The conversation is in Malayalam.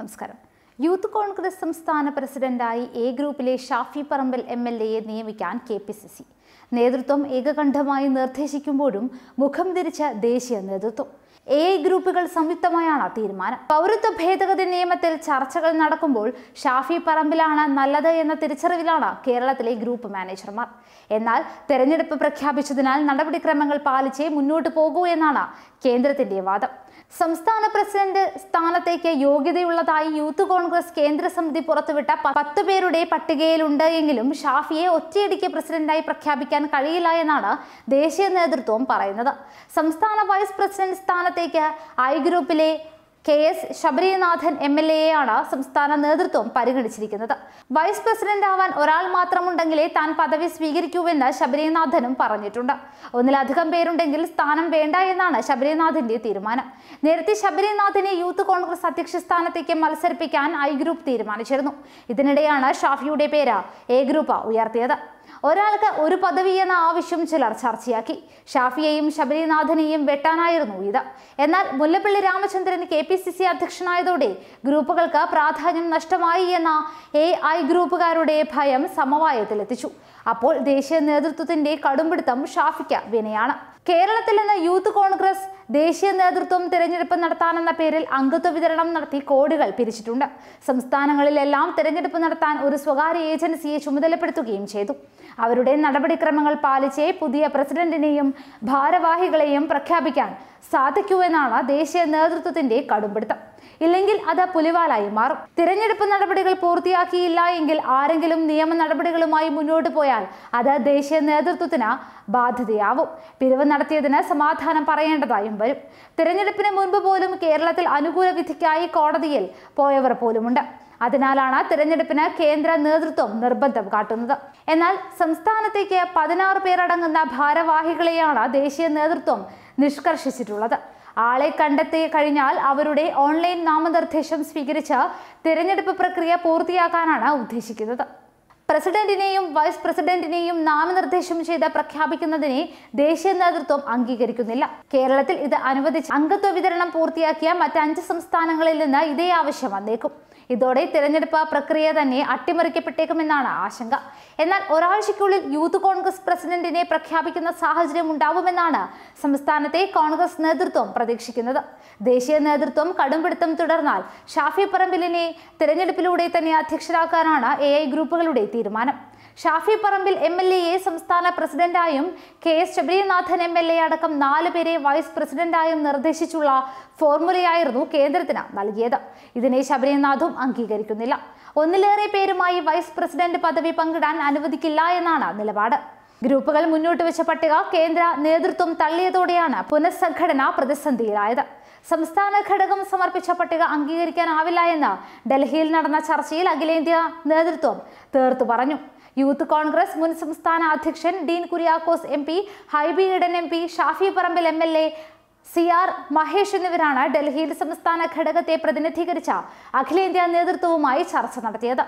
നമസ്കാരം യൂത്ത് കോൺഗ്രസ് സംസ്ഥാന പ്രസിഡന്റായി എ ഗ്രൂപ്പിലെ ഷാഫി പറമ്പൽ എം എൽ എയെ നിയമിക്കാൻ കെ പി സി സി നേതൃത്വം ഏകകണ്ഠമായി നിർദ്ദേശിക്കുമ്പോഴും മുഖം തിരിച്ച ദേശീയ നേതൃത്വം എ ഐ ഗ്രൂപ്പുകൾ സംയുക്തമായാണ് തീരുമാനം പൗരത്വ ഭേദഗതി നിയമത്തിൽ ചർച്ചകൾ നടക്കുമ്പോൾ ഷാഫി പറമ്പിലാണ് നല്ലത് എന്ന തിരിച്ചറിവിലാണ് കേരളത്തിലെ ഗ്രൂപ്പ് മാനേജർമാർ എന്നാൽ തെരഞ്ഞെടുപ്പ് പ്രഖ്യാപിച്ചതിനാൽ നടപടിക്രമങ്ങൾ പാലിച്ചേ മുന്നോട്ട് പോകൂ എന്നാണ് കേന്ദ്രത്തിന്റെ വാദം സംസ്ഥാന പ്രസിഡന്റ് സ്ഥാനത്തേക്ക് യോഗ്യതയുള്ളതായി യൂത്ത് കോൺഗ്രസ് കേന്ദ്ര സമിതി പുറത്തുവിട്ട പത്ത് പേരുടെ പട്ടികയിലുണ്ട് എങ്കിലും ഷാഫിയെ ഒറ്റയടിക്ക് പ്രസിഡന്റായി പ്രഖ്യാപിക്കാൻ കഴിയില്ല എന്നാണ് ദേശീയ നേതൃത്വം പറയുന്നത് സംസ്ഥാന വൈസ് പ്രസിഡന്റ് സ്ഥാനം സ്ഥാനത്തേക്ക് ഐ ഗ്രൂപ്പിലെ K S Sabarinathan M L എയാണ് സംസ്ഥാന നേതൃത്വം പരിഗണിച്ചിരിക്കുന്നത് വൈസ് പ്രസിഡന്റ് ആവാൻ ഒരാൾ മാത്രമുണ്ടെങ്കിലേ താൻ പദവി സ്വീകരിക്കൂവെന്ന് ശബരിനാഥനും പറഞ്ഞിട്ടുണ്ട് ഒന്നിലധികം പേരുണ്ടെങ്കിൽ സ്ഥാനം വേണ്ട എന്നാണ് ശബരിനാഥിന്റെ തീരുമാനം നേരത്തെ ശബരിനാഥിനെ യൂത്ത് കോൺഗ്രസ് അധ്യക്ഷ സ്ഥാനത്തേക്ക് മത്സരിപ്പിക്കാൻ ഐ ഗ്രൂപ്പ് തീരുമാനിച്ചിരുന്നു ഇതിനിടെയാണ് ഷാഫിയുടെ പേര് എ ഗ്രൂപ്പ് ഉയർത്തിയത് ഒരാൾക്ക് ഒരു പദവി എന്ന ആവശ്യം ചിലർ ചർച്ചയാക്കി ഷാഫിയെയും ശബരിനാഥനെയും വെട്ടാനായിരുന്നു ഇത് എന്നാൽ Mullappally Ramachandran K P C C അധ്യക്ഷനായതോടെ ഗ്രൂപ്പുകൾക്ക് പ്രാധാന്യം നഷ്ടമായി എന്ന എ ഐ ഗ്രൂപ്പുകാരുടെ ഭയം സമവായത്തിലെത്തിച്ചു അപ്പോൾ ദേശീയ നേതൃത്വത്തിന്റെ കടുംപിടുത്തം ഷാഫിക്ക വിനയാണ് കേരളത്തിൽ നിന്ന് യൂത്ത് കോൺഗ്രസ് ദേശീയ നേതൃത്വം തിരഞ്ഞെടുപ്പ് നടത്താനെന്ന പേരിൽ അംഗത്വ വിതരണം നടത്തി കോടികൾ പിരിച്ചിട്ടുണ്ട് സംസ്ഥാനങ്ങളിലെല്ലാം തിരഞ്ഞെടുപ്പ് നടത്താൻ ഒരു സ്വകാര്യ ഏജൻസിയെ ചുമതലപ്പെടുത്തുകയും ചെയ്തു അവരുടെ നടപടിക്രമങ്ങൾ പാലിച്ചേ പുതിയ പ്രസിഡന്റിനെയും ഭാരവാഹികളെയും പ്രഖ്യാപിക്കാൻ സാധിക്കൂ എന്നാണ് ദേശീയ നേതൃത്വത്തിന്റെ കടുംപിടുത്തം ഇല്ലെങ്കിൽ അത് പുലിവാലായി മാറും തിരഞ്ഞെടുപ്പ് നടപടികൾ പൂർത്തിയാക്കിയില്ല എങ്കിൽ ആരെങ്കിലും നിയമ നടപടികളുമായി മുന്നോട്ട് പോയാൽ അത് ദേശീയ നേതൃത്വത്തിന് ബാധ്യതയാവും പിരിവ് നടത്തിയതിന് സമാധാനം പറയേണ്ടതായും വരും തിരഞ്ഞെടുപ്പിന് മുൻപ് പോലും കേരളത്തിൽ അനുകൂല വിധിക്കായി കോടതിയിൽ പോയവർ പോലുമുണ്ട് അതിനാലാണ് തിരഞ്ഞെടുപ്പിന് കേന്ദ്ര നേതൃത്വം നിർബന്ധം കാട്ടുന്നത് എന്നാൽ സംസ്ഥാനത്തേക്ക് പതിനാറ് പേരടങ്ങുന്ന ഭാരവാഹികളെയാണ് ദേശീയ നേതൃത്വം നിഷ്കർഷിച്ചിട്ടുള്ളത് ആളെ കണ്ടെത്തി കഴിഞ്ഞാൽ അവരുടെ ഓൺലൈൻ നാമനിർദ്ദേശം സ്വീകരിച്ച് തിരഞ്ഞെടുപ്പ് പ്രക്രിയ പൂർത്തിയാക്കാനാണ് ഉദ്ദേശിക്കുന്നത് പ്രസിഡന്റിനെയും വൈസ് പ്രസിഡന്റിനെയും നാമനിർദ്ദേശം ചെയ്ത് പ്രഖ്യാപിക്കുന്നതിനെ ദേശീയ നേതൃത്വം അംഗീകരിക്കുന്നില്ല കേരളത്തിൽ ഇത് അനുവദിച്ച് അംഗത്വ വിതരണം പൂർത്തിയാക്കിയ മറ്റ് അഞ്ച് സംസ്ഥാനങ്ങളിൽ നിന്ന് ഇതേ ആവശ്യം വന്നേക്കും ഇതോടെ തിരഞ്ഞെടുപ്പ് പ്രക്രിയ തന്നെ അട്ടിമറിക്കപ്പെട്ടേക്കുമെന്നാണ് ആശങ്ക എന്നാൽ ഒരാഴ്ചയ്ക്കുള്ളിൽ യൂത്ത് കോൺഗ്രസ് പ്രസിഡന്റിനെ പ്രഖ്യാപിക്കുന്ന സാഹചര്യം ഉണ്ടാവുമെന്നാണ് സംസ്ഥാനത്തെ കോൺഗ്രസ് നേതൃത്വം പ്രതീക്ഷിക്കുന്നത് ദേശീയ നേതൃത്വം കടുംപിടുത്തം തുടർന്നാൽ ഷാഫി പറമ്പിലിനെ തിരഞ്ഞെടുപ്പിലൂടെ തന്നെ അധ്യക്ഷരാക്കാനാണ് എ ഗ്രൂപ്പുകളുടെ തീരുമാനം ഷാഫി പറമ്പിൽ എം എൽ എയെ സംസ്ഥാന പ്രസിഡന്റായും K S Sabarinathan M L A അടക്കം നാല് പേരെ വൈസ് പ്രസിഡന്റായും നിർദ്ദേശിച്ചുള്ള ഫോർമുലയായിരുന്നു കേന്ദ്രത്തിന് നൽകിയത് ഇതിനെ ശബരീനാഥും അംഗീകരിക്കുന്നില്ല ഒന്നിലേറെ പേരുമായി വൈസ് പ്രസിഡന്റ് പദവി പങ്കിടാൻ അനുവദിക്കില്ല എന്നാണ് നിലപാട് ഗ്രൂപ്പുകൾ മുന്നോട്ട് വെച്ച പട്ടിക കേന്ദ്ര നേതൃത്വം തള്ളിയതോടെയാണ് പുനഃസംഘടന പ്രതിസന്ധിയിലായത് സംസ്ഥാന ഘടകം സമർപ്പിച്ച പട്ടിക അംഗീകരിക്കാനാവില്ല എന്ന് ഡൽഹിയിൽ നടന്ന ചർച്ചയിൽ അഖിലേന്ത്യാ നേതൃത്വം തീർത്തു പറഞ്ഞു യൂത്ത് കോൺഗ്രസ് മുൻ സംസ്ഥാന അധ്യക്ഷൻ Dean Kuriakose M P Hibi Eden M P Shafi Parambil M L A C R Mahesh എന്നിവരാണ് ഡൽഹിയിൽ സംസ്ഥാന ഘടകത്തെ പ്രതിനിധീകരിച്ച അഖിലേന്ത്യാ നേതൃത്വവുമായി ചർച്ച നടത്തിയത്